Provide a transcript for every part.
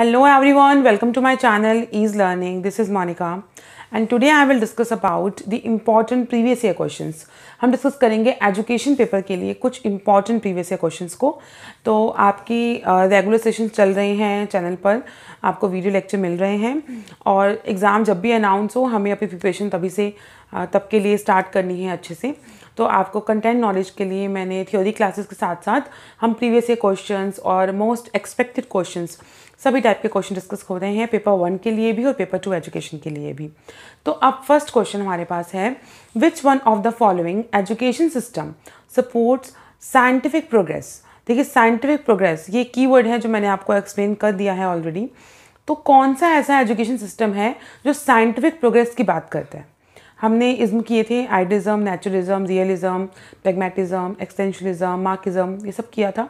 Every everyone welcome to my channel is learning this is Monika and today I will discuss about the important previous year question हम discuss करेंगे education paper के लिए कुछ important previous year questions को तो आपकी regular uh, session चल रहे हैं चैनल पर आपको वीडियो लेक्चर मिल रहे हैं और एग्ज़ाम जब भी अनाउंस हो हमें अपनी प्रिपरेशन तभी से तब के लिए स्टार्ट करनी है अच्छे से तो आपको कंटेंट नॉलेज के लिए मैंने थ्योरी क्लासेस के साथ साथ हम प्रीवियस ईयर क्वेश्चंस और मोस्ट एक्सपेक्टेड क्वेश्चंस सभी टाइप के क्वेश्चन डिस्कस हो रहे हैं पेपर वन के लिए भी और पेपर टू एजुकेशन के लिए भी तो अब फर्स्ट क्वेश्चन हमारे पास है which one of the following education system supports scientific progress देखिए साइंटिफिक प्रोग्रेस ये की है जो मैंने आपको एक्सप्लेन कर दिया है ऑलरेडी तो कौन सा ऐसा एजुकेशन सिस्टम है जो साइंटिफिक प्रोग्रेस की बात करता है हमने इज्म किए थे आइडिज़म नेचुरलिज़म रियलिज़म पेगमेटिज़म एक्सटेंशलिज़म मार्किज़म ये सब किया था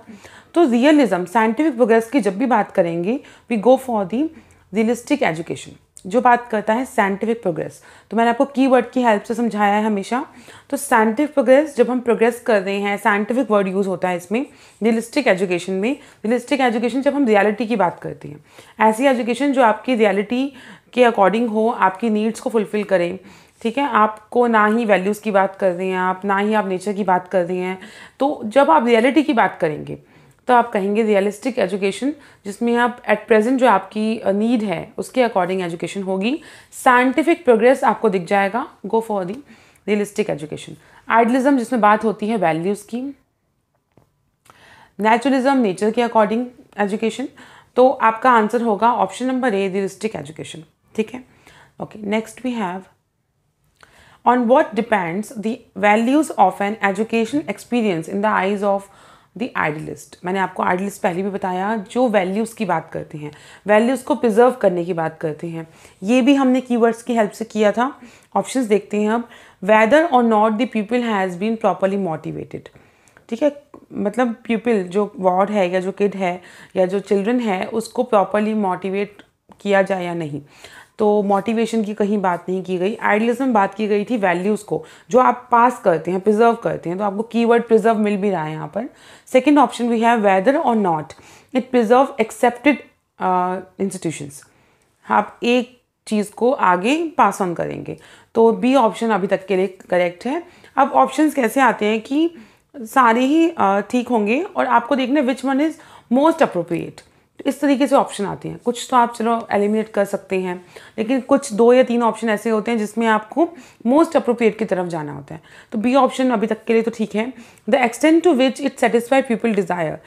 तो रियलिज़म साइंटिफिक प्रोग्रेस की जब भी बात करेंगे we go for the realistic education जो बात करता है साइंटिफिक प्रोग्रेस तो मैंने आपको कीवर्ड की हेल्प से समझाया है हमेशा तो साइंटिफिक प्रोग्रेस जब हम प्रोग्रेस कर रहे हैं साइंटिफिक वर्ड यूज़ होता है इसमें रियलिस्टिक एजुकेशन में रियलिस्टिक एजुकेशन जब हम रियलिटी की बात करते हैं ऐसी एजुकेशन जो आपकी रियलिटी के अकॉर्डिंग हो आपकी नीड्स को फुलफ़िल करें ठीक है आपको ना ही वैल्यूज़ की बात कर रही हैं आप ना ही आप नेचर की बात कर रही हैं तो जब आप रियलिटी की बात करेंगे तो आप कहेंगे रियलिस्टिक एजुकेशन जिसमें आप एट प्रेजेंट जो आपकी नीड है उसके अकॉर्डिंग एजुकेशन होगी साइंटिफिक प्रोग्रेस आपको दिख जाएगा go for the realistic education idealism जिसमें बात होती है वैल्यूज़ की नेचुरलिज्म नेचर के अकॉर्डिंग एजुकेशन तो आपका आंसर होगा option number A realistic education ठीक है okay next we have on what depends the values of an education experience in the eyes of the idealist मैंने आपको आइडलिस्ट पहले भी बताया जो वैल्यूज़ की बात करते हैं वैल्यूज़ को प्रिजर्व करने की बात करते हैं ये भी हमने वर्ड्स की हेल्प से किया था ऑप्शन देखते हैं अब वैदर और not the people has been properly motivated ठीक है मतलब पीपल जो वॉर्ड है या जो किड है या जो चिल्ड्रन है उसको प्रॉपरली मोटिवेट किया जाए या नहीं तो मोटिवेशन की कहीं बात नहीं की गई आइडियलिज्म बात की गई थी वैल्यूज़ को जो आप पास करते हैं प्रिजर्व करते हैं तो आपको कीवर्ड प्रिजर्व मिल भी रहा है यहाँ पर second option we have whether और not it preserve accepted institutions आप एक चीज़ को आगे पास ऑन करेंगे तो बी ऑप्शन अभी तक के लिए करेक्ट है अब ऑप्शन कैसे आते हैं कि सारे ही uh, ठीक होंगे और आपको देखना which one is most appropriate तो इस तरीके से ऑप्शन आते हैं कुछ तो आप चलो एलिमिनेट कर सकते हैं लेकिन कुछ दो या तीन ऑप्शन ऐसे होते हैं जिसमें आपको मोस्ट अप्रोप्रिएट की तरफ जाना होता है तो बी ऑप्शन अभी तक के लिए तो ठीक है the extent to which it satisfy people desire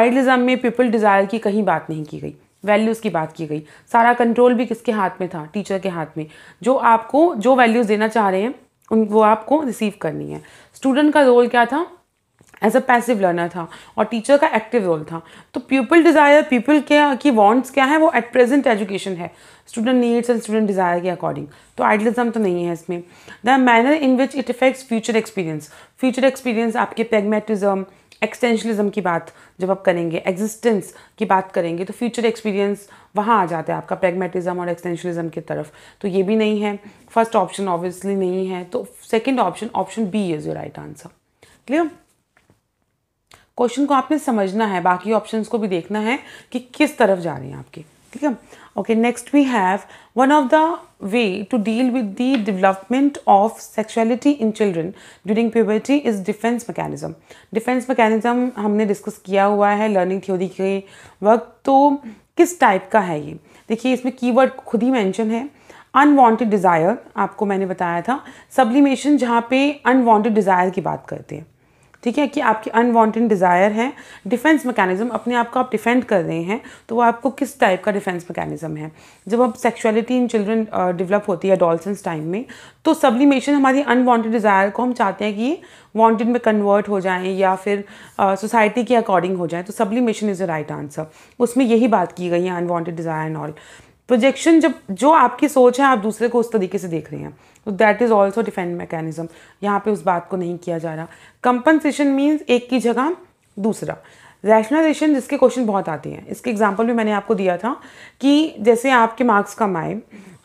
idealism में पीपल डिज़ायर की कहीं बात नहीं की गई वैल्यूज़ की बात की गई सारा कंट्रोल भी किसके हाथ में था टीचर के हाथ में जो आपको जो वैल्यूज़ देना चाह रहे हैं उन वो आपको रिसीव करनी है स्टूडेंट का रोल क्या था एज अ पैसिव लर्नर था और टीचर का एक्टिव रोल था तो पीपल डिज़ायर पीपल क्या की वॉन्ट्स क्या है वो एट प्रेजेंट एजुकेशन है student needs and student desire के अकॉर्डिंग तो आइडलिज्म तो नहीं है इसमें the manner in which it affects future experience future experience आपके पेगमेटिज्म एक्सटेंशलिज्म की बात जब आप करेंगे एग्जिस्टेंस की बात करेंगे तो फ्यूचर एक्सपीरियंस वहाँ आ जाता है आपका पेगमेटिज्म और एक्सटेंशलिज्म की तरफ तो ये भी नहीं है फर्स्ट ऑप्शन ऑब्वियसली नहीं है तो second option option B is your right answer clear question को आपने समझना है बाकी ऑप्शन को भी देखना है कि किस तरफ जा रहे हैं आपके ठीक है okay next we have one of the way to deal with the development of sexuality in children during puberty is defence mechanism defence mechanism हमने डिस्कस किया हुआ है लर्निंग थ्योरी के वक्त तो किस टाइप का है ये देखिए इसमें कीवर्ड खुद ही मेंशन है अनवांटेड डिज़ायर आपको मैंने बताया था सब्लिमेशन जहाँ पे अनवांटेड डिज़ायर की बात करते हैं ठीक है कि आपकी अनवांटेड डिज़ायर हैं डिफेंस मैकेनिज्म अपने आप को आप डिफेंड कर रहे हैं तो वो आपको किस टाइप का डिफेंस मैकेनिज्म है जब अब सेक्सुअलिटी इन चिल्ड्रन डेवलप होती है एडोलसेंस टाइम में तो सब्लिमेशन हमारी अनवांटेड डिज़ायर को हम चाहते हैं कि ये वांटेड में कन्वर्ट हो जाएं या फिर सोसाइटी के अकॉर्डिंग हो जाएं तो sublimation is the right answer उसमें यही बात की गई है unwanted desire and all projection जब जो आपकी सोच है आप दूसरे को उस तरीके से देख रहे हैं तो that is also defence mechanism यहाँ पे उस बात को नहीं किया जा रहा कंपनसेशन मीन्स एक की जगह दूसरा रैशनलाइजेशन जिसके क्वेश्चन बहुत आते हैं इसके एग्जाम्पल भी मैंने आपको दिया था कि जैसे आपके मार्क्स कम आए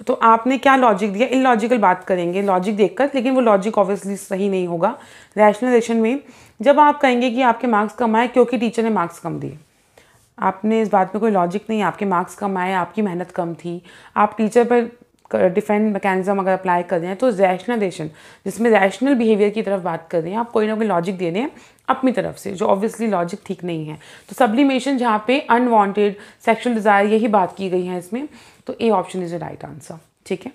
तो आपने क्या लॉजिक दिया इन लॉजिकल बात करेंगे लॉजिक देखकर लेकिन वो लॉजिक ऑब्वियसली सही नहीं होगा रैशनलाइजेशन में जब आप कहेंगे कि आपके मार्क्स कम आए क्योंकि टीचर ने मार्क्स कम दिए आपने इस बात में कोई लॉजिक नहीं आपके मार्क्स कम आए आपकी मेहनत कम थी आप टीचर पर डिफेंड मैकेनिज्म अगर अप्लाई कर रहे हैं तो रैशनलेशन जिसमें रैशनल बिहेवियर की तरफ बात कर रहे हैं आप कोई ना कोई लॉजिक दे रहे हैं अपनी तरफ से जो ऑब्वियसली लॉजिक ठीक नहीं है तो सब्लिमेशन जहाँ पे अनवांटेड सेक्शुअल डिज़ायर यही बात की गई है इसमें तो A option is a right answer ठीक है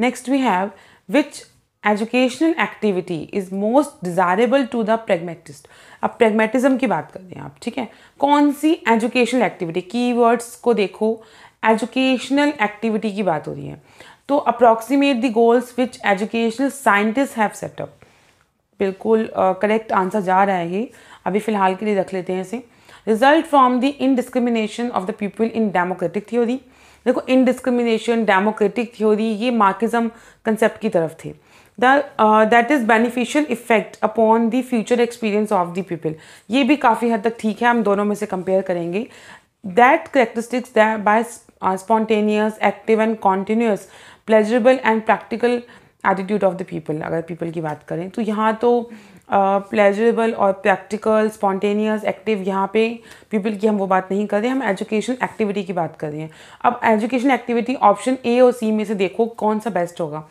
next we have which educational activity is most desirable to the pragmatist अब प्रेगमेटिज्म की बात कर रहे हैं आप ठीक है कौन सी एजुकेशनल एक्टिविटी की वर्ड्स को देखो एजुकेशनल एक्टिविटी की बात हो रही है तो approximate the goals which educational scientist have set up बिल्कुल करेक्ट आंसर जा रहा है ये अभी फ़िलहाल के लिए रख लेते हैं इसे result from the indiscrimination of the people in democratic theory देखो इनडिस्क्रिमिनेशन डेमोक्रेटिक थ्योरी ये मार्किज़म कंसेप्ट की तरफ थे that is beneficial effect upon the future experience of the people ये भी काफ़ी हद तक ठीक है हम दोनों में से कंपेयर करेंगे that characteristics that by uh, spontaneous active and continuous pleasurable and practical attitude of the people अगर पीपल की बात करें तो यहाँ तो प्लेजरेबल और प्रैक्टिकल स्पॉन्टेनियस एक्टिव यहाँ पे पीपल की हम वो बात नहीं कर रहे हम एजुकेशन एक्टिविटी की बात कर रहे हैं अब एजुकेशन एक्टिविटी ऑप्शन ए और सी में से देखो कौन सा बेस्ट होगा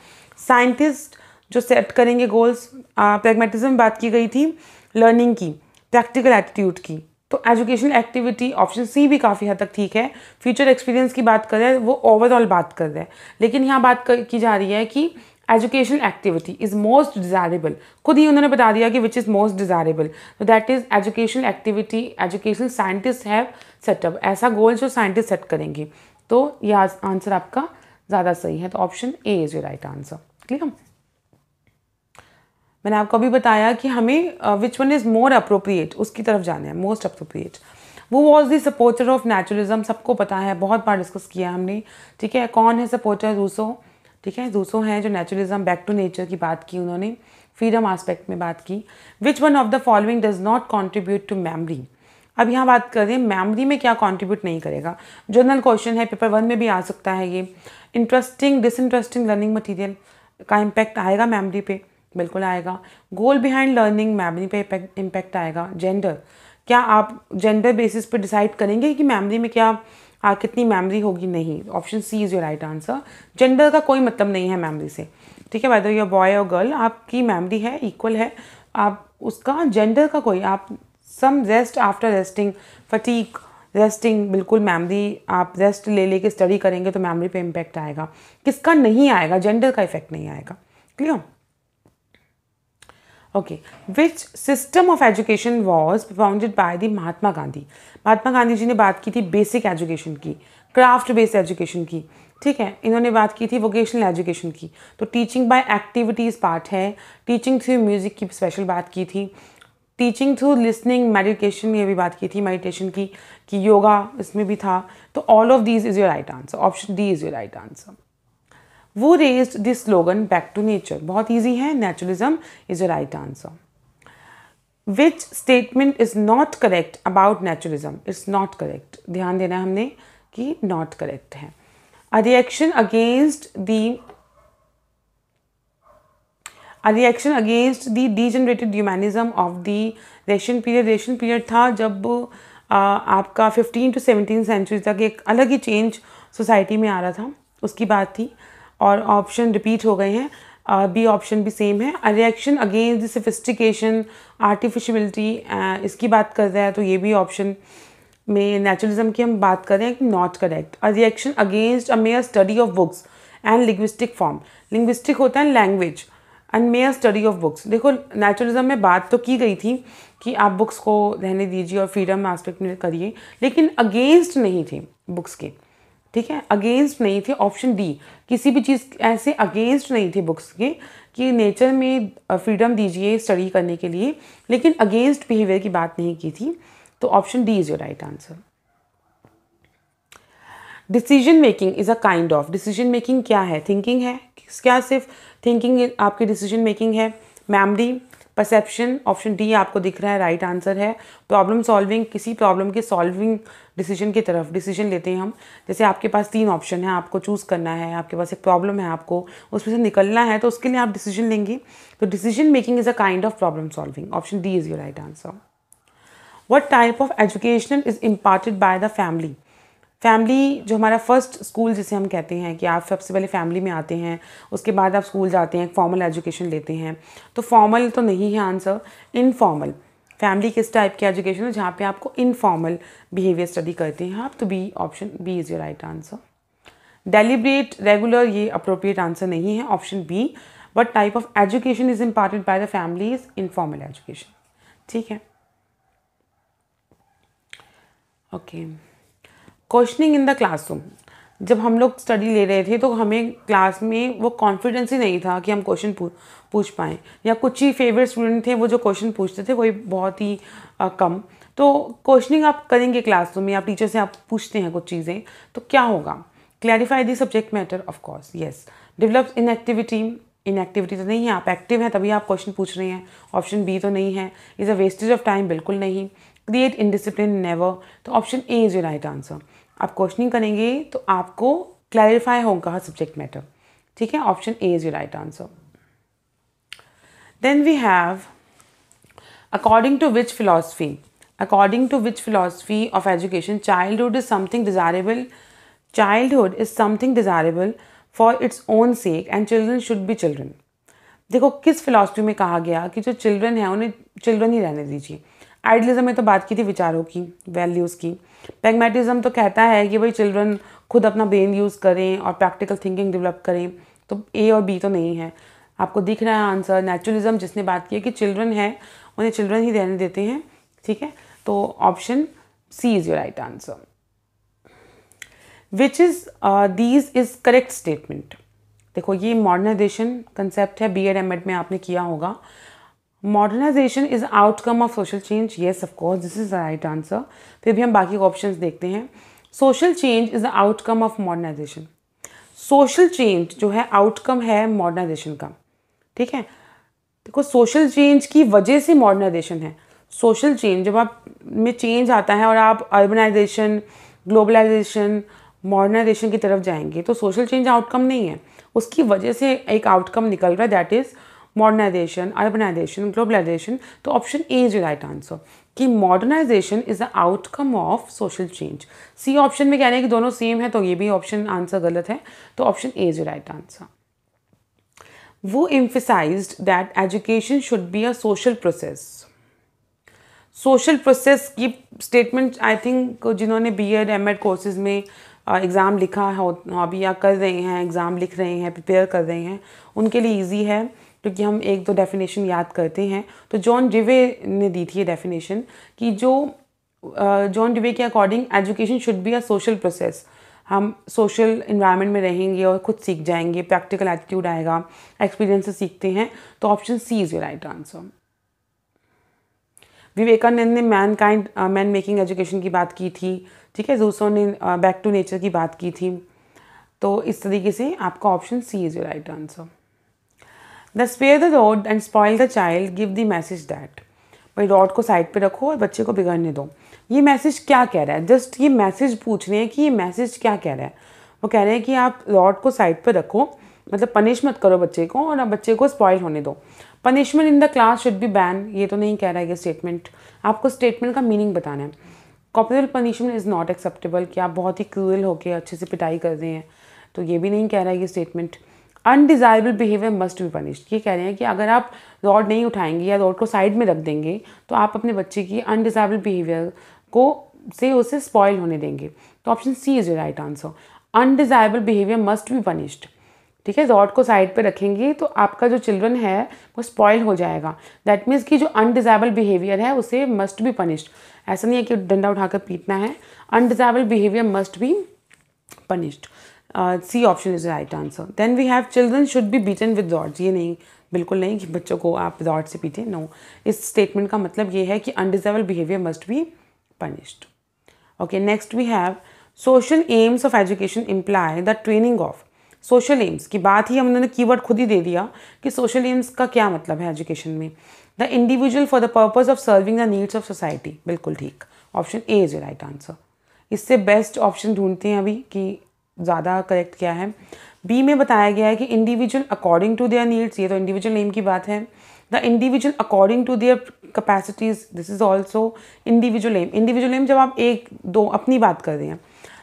साइंटिस्ट जो सेट करेंगे गोल्स प्रेगमेटिज्म बात की गई थी लर्निंग की प्रैक्टिकल एटीट्यूड की तो एजुकेशनल एक्टिविटी ऑप्शन सी भी काफ़ी हद तक ठीक है फ्यूचर एक्सपीरियंस की बात कर रहे हैं वो ओवरऑल बात कर रहे हैं लेकिन यहाँ बात कर, की जा रही है कि educational activity is most desirable खुद ही उन्होंने बता दिया कि विच इज़ मोस्ट डिज़ायरेबल तो that is educational activity educational scientist have set up ऐसा गोल जो साइंटिस्ट सेट करेंगे तो यह आंसर आपका ज़्यादा सही है तो option A is your right answer clear मैंने आपको अभी बताया कि हमें which one is more appropriate उसकी तरफ जाना है मोस्ट अप्रोप्रिएट वो was the supporter of naturalism सबको पता है बहुत बार डिस्कस किया हमने ठीक है कौन है सपोर्टर रूसो ठीक है रूसो हैं जो नेचुरलिज्म बैक टू नेचर की बात की उन्होंने फ्रीडम आस्पेक्ट में बात की which one of the following does not contribute to memory अब यहाँ बात कर रहे हैं मेमरी में क्या कॉन्ट्रीब्यूट नहीं करेगा जनरल क्वेश्चन है पेपर वन में भी आ सकता है ये इंटरेस्टिंग डिसइंटरेस्टिंग लर्निंग मटीरियल का इम्पैक्ट आएगा मेमरी पे बिल्कुल आएगा गोल बिहाइंड लर्निंग मेमोरी पे इम्पैक्ट आएगा जेंडर क्या आप जेंडर बेसिस पर डिसाइड करेंगे कि मेमोरी में क्या आ, कितनी मेमोरी होगी नहीं option C is your right answer gender का कोई मतलब नहीं है मेमोरी से ठीक है वैदर योर बॉय और गर्ल आपकी मेमोरी है इक्वल है आप उसका जेंडर का कोई आप some rest after resting fatigue resting बिल्कुल मेमोरी आप रेस्ट ले लेके स्टडी करेंगे तो मेमोरी पे इम्पैक्ट आएगा किसका नहीं आएगा जेंडर का इफेक्ट नहीं आएगा clear Okay, which system of education was founded by the Mahatma Gandhi? Mahatma Gandhi ji ने बात की थी बेसिक एजुकेशन की क्राफ्ट बेस्ड एजुकेशन की ठीक है इन्होंने बात की थी वोकेशनल एजुकेशन की तो टीचिंग बाय एक्टिविटीज़ पार्ट है टीचिंग थ्रू म्यूज़िक की स्पेशल बात की थी टीचिंग थ्रू लिसनिंग मेडिटेशन ये भी बात की थी मेडिटेशन की कि योगा इसमें भी था तो all of these is your right answer option D is your right answer वो raise this slogan back to nature बहुत ईजी है naturalism is a right answer which statement is not correct about naturalism is not correct ध्यान देना हमने कि not correct है a reaction against the a reaction against the degenerated humanism of the renaissance period renaissance period था जब आ, आपका fifteen to seventeen century तक एक अलग ही चेंज सोसाइटी में आ रहा था उसकी बात थी और ऑप्शन रिपीट हो गए हैं बी uh, ऑप्शन भी सेम है reaction against the sophistication artificiality इसकी बात कर रहा है तो ये भी ऑप्शन में नेचुरलिज्म की हम बात करें not correct a reaction against a mere study of books and linguistic form linguistic होता है language and mere study of books देखो नेचुरलिज्म में बात तो की गई थी कि आप बुक्स को रहने दीजिए और फ्रीडम एस्पेक्ट में करिए लेकिन अगेंस्ट नहीं थे बुक्स के ठीक है अगेंस्ट नहीं थे ऑप्शन डी किसी भी चीज़ ऐसे अगेंस्ट नहीं थे बुक्स के कि नेचर में फ्रीडम दीजिए स्टडी करने के लिए लेकिन अगेंस्ट बिहेवियर की बात नहीं की थी तो option D is your right answer decision making is a kind of decision making क्या है थिंकिंग है क्या सिर्फ थिंकिंग आपकी डिसीजन मेकिंग है मेमरी परसेप्शन ऑप्शन डी आपको दिख रहा है राइट right आंसर है प्रॉब्लम सॉल्विंग किसी प्रॉब्लम के सॉल्विंग डिसीजन की तरफ डिसीजन लेते हैं हम जैसे आपके पास तीन ऑप्शन है आपको चूज़ करना है आपके पास एक प्रॉब्लम है आपको उसमें से निकलना है तो उसके लिए आप डिसीजन लेंगे तो decision making is a kind of problem solving option D is your right answer what type of education is imparted by the family family जो हमारा फर्स्ट स्कूल जिसे हम कहते हैं कि आप सबसे पहले फैमिली में आते हैं उसके बाद आप स्कूल जाते हैं फॉर्मल एजुकेशन लेते हैं तो फॉर्मल तो नहीं है आंसर इनफॉर्मल फैमिली किस टाइप की एजुकेशन है जहाँ पे आपको इनफॉर्मल बिहेवियर स्टडी करते हैं आप तो B option B is your right answer deliberate regular ये अप्रोप्रिएट आंसर नहीं है option B but type of education is important by the family is informal education ठीक है okay okay. Questioning in the classroom जब हम लोग study ले रहे थे तो हमें क्लास में वो कॉन्फिडेंस ही नहीं था कि हम क्वेश्चन पूछ पाएँ या कुछ ही फेवरेट स्टूडेंट थे वो जो क्वेश्चन पूछते थे वही बहुत ही आ, कम तो क्वेश्चनिंग आप करेंगे क्लासरूम में आप टीचर से आप पूछते हैं कुछ चीज़ें तो क्या होगा clarify the subject matter of course yes develop in activity in activity तो नहीं है आप एक्टिव हैं तभी आप क्वेश्चन पूछ रहे हैं ऑप्शन बी तो नहीं है is a wastage of time बिल्कुल नहीं क्रिएट इन डिसिप्लिन नेवर तो option A is you right answer आप क्वेश्चनिंग करेंगे तो आपको क्लैरिफाई होगा सब्जेक्ट मैटर ठीक है option A is your right answer then we have according to which philosophy according to which philosophy of education childhood is something desirable childhood is something desirable for its own sake and children should B children देखो किस philosophy में कहा गया कि जो children है उन्हें children ही रहने दीजिए आइडलिज्म में तो बात की थी विचारों की वैल्यूज़ की पैगमेटिज्म तो कहता है कि भाई चिल्ड्रन खुद अपना ब्रेन यूज़ करें और प्रैक्टिकल थिंकिंग डेवलप करें तो ए और बी तो नहीं है आपको दिख रहा है आंसर नेचुरलिज्म जिसने बात की है कि चिल्ड्रन है उन्हें चिल्ड्रन ही रहने देते हैं ठीक है तो option C is your right answer which is these is correct statement देखो ये मॉडर्नाइजेशन कंसेप्ट है बी एड एम एड में आपने किया होगा modernisation is outcome of social change yes of course this is the right answer फिर भी हम बाकी ऑप्शन देखते हैं social change is the outcome of modernisation social change जो है आउटकम है मॉडर्नाइजेशन का ठीक है देखो सोशल चेंज की वजह से मॉडर्नाइजेशन है सोशल चेंज जब आप में चेंज आता है और आप अर्बनाइजेशन ग्लोबलाइजेशन मॉडर्नाइजेशन की तरफ जाएंगे तो सोशल चेंज आउटकम नहीं है उसकी वजह से एक आउटकम निकल रहा है that is modernisation urbanisation globalisation तो option A is right answer कि modernisation is the outcome of social change C option में कह रहे हैं कि दोनों सेम है तो ये भी ऑप्शन आंसर गलत है तो option A is right answer वो emphasise that education should be a social process social process की स्टेटमेंट आई थिंक जिन्होंने B Ed M Ed courses में एग्ज़ाम लिखा हो अभी या कर रहे हैं एग्ज़ाम लिख रहे हैं प्रिपेयर कर रहे हैं उनके लिए ईजी है क्योंकि हम एक दो डेफिनेशन याद करते हैं तो जॉन डिवे ने दी थी ये डेफिनेशन कि जो जॉन डिवे के according education should be a social process हम सोशल इन्वायरमेंट में रहेंगे और खुद सीख जाएंगे प्रैक्टिकल एटीट्यूड आएगा एक्सपीरियंस से सीखते हैं तो option C is your right answer Vivekananda ने mankind man making education की बात की थी ठीक है जूसो ने बैक टू नेचर की बात की थी तो इस तरीके से आपका option C is your right answer the spare the rod and spoil the child give the message that भाई रॉड को साइड पे रखो और बच्चे को बिगड़ने दो ये मैसेज क्या कह रहा है जस्ट ये मैसेज पूछ रहे हैं कि ये मैसेज क्या कह रहा है वो कह रहे हैं कि आप रॉड को साइड पे रखो मतलब पनिश मत करो बच्चे को और आप बच्चे को स्पॉयल होने दो punishment in the class should be ban ये तो नहीं कह रहा है ये स्टेटमेंट आपको स्टेटमेंट का मीनिंग बताना है corporal punishment is not acceptable कि आप बहुत ही क्रूअल होकर अच्छे से पिटाई कर रहे हैं तो ये भी नहीं कह रहा है ये statement undesirable behaviour must be punished ये कह रहे हैं कि अगर आप रॉड नहीं उठाएंगे या रॉड को साइड में रख देंगे तो आप अपने बच्चे की अनडिज़ायरेबल बिहेवियर को से उसे स्पॉयल होने देंगे तो option C is right answer undesirable behaviour must be punished ठीक है रॉड को साइड पर रखेंगे तो आपका जो चिल्ड्रन है वो स्पॉयल हो जाएगा दैट मीन्स कि जो अनडिजायरेबल बिहेवियर है उसे मस्ट भी पनिश्ड ऐसा नहीं है कि डंडा उठाकर पीटना है undesirable behaviour must be punished C option is right answer then we have children should be beaten with rods ये नहीं बिल्कुल नहीं कि बच्चों को आप डॉट से पीटें नो no. इस स्टेटमेंट का मतलब ये है कि undesirable behaviour must be punished okay next we have social aims of education imply the training of social aims की बात ही हम उन्होंने कीवर्ड खुद ही दे दिया कि सोशल एम्स का क्या मतलब है एजुकेशन में the individual for the purpose of serving the needs of society बिल्कुल ठीक option A is right answer इससे बेस्ट ऑप्शन ढूंढते हैं अभी कि ज़्यादा करेक्ट किया है बी में बताया गया है कि individual according to their needs ये तो इंडिविजुअल नेम की बात है the individual according to their capacities this is also individual aim individual aim जब आप एक दो अपनी बात कर रहे हैं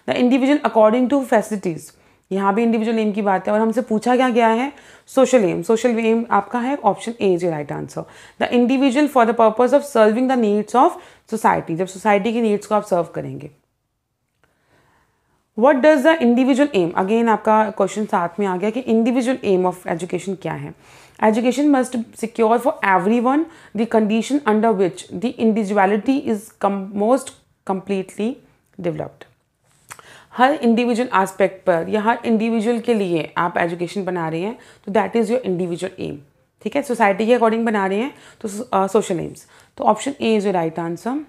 the individual according to facilities यहाँ भी इंडिविजुअल नेम की बात है और हमसे पूछा क्या गया है सोशल एम सोशल एम आपका है option A is right answer the individual for the purpose of serving the needs of society जब सोसाइटी की नीड्स को आप सर्व करेंगे what does the individual aim again आपका क्वेश्चन साथ में आ गया कि इंडिविजुअल एम ऑफ एजुकेशन क्या है education must secure for everyone the condition under which the individuality is most completely developed हर इंडिविजुअल आस्पेक्ट पर या हर इंडिविजुअल के लिए आप एजुकेशन बना रहे हैं तो that is your individual aim ठीक है सोसाइटी के अकॉर्डिंग बना रहे हैं तो सोशल एम्स uh, तो option A is your right answer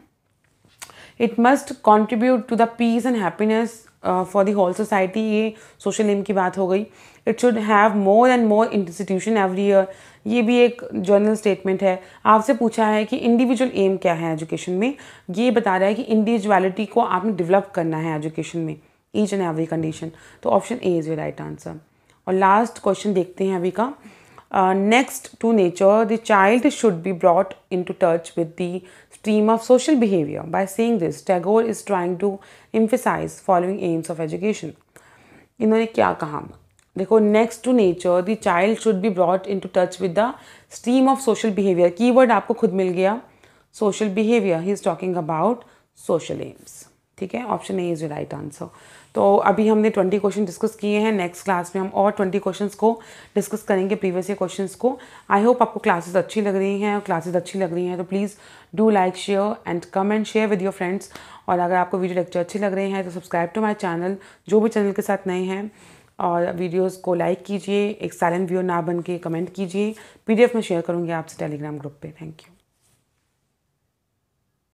it must contribute to the peace and happiness for the whole society ये सोशल एम की बात हो गई it should have more and more institution every year ये भी एक journal statement है आपसे पूछा है कि इंडिविजुअल एम क्या है एजुकेशन में ये बता रहा है कि इंडिविजुअलिटी को आपने डेवलप करना है एजुकेशन में ईच एंड एवरी कंडीशन तो option A is your right answer और लास्ट क्वेश्चन देखते हैं अभी का next to nature the child should be brought into touch with the stream of social behaviour by seeing this Tagore is trying to emphasise following aims of education इन्होंने क्या कहा देखो next to nature the child should be brought into touch with the stream of social behaviour की आपको खुद मिल गया social behaviour ही is talking about social aims ठीक है option A is the right answer तो अभी हमने ट्वेंटी क्वेश्चन डिस्कस किए हैं नेक्स्ट क्लास में हम और ट्वेंटी क्वेश्चन को डिस्कस करेंगे प्रीवियस ईयर क्वेश्चन को आई होप आपको क्लासेस अच्छी लग रही हैं और क्लासेस अच्छी लग रही हैं तो please do like share and come and share with your friends और अगर आपको वीडियो लेक्चर अच्छे लग रहे हैं तो सब्सक्राइब टू माई चैनल जो भी चैनल के साथ नए हैं और वीडियोज़ को लाइक कीजिए एक साइलेंट व्यू ना बन के कमेंट कीजिए एफ में शेयर करूँगी आपसे टेलीग्राम ग्रुप पर थैंक यू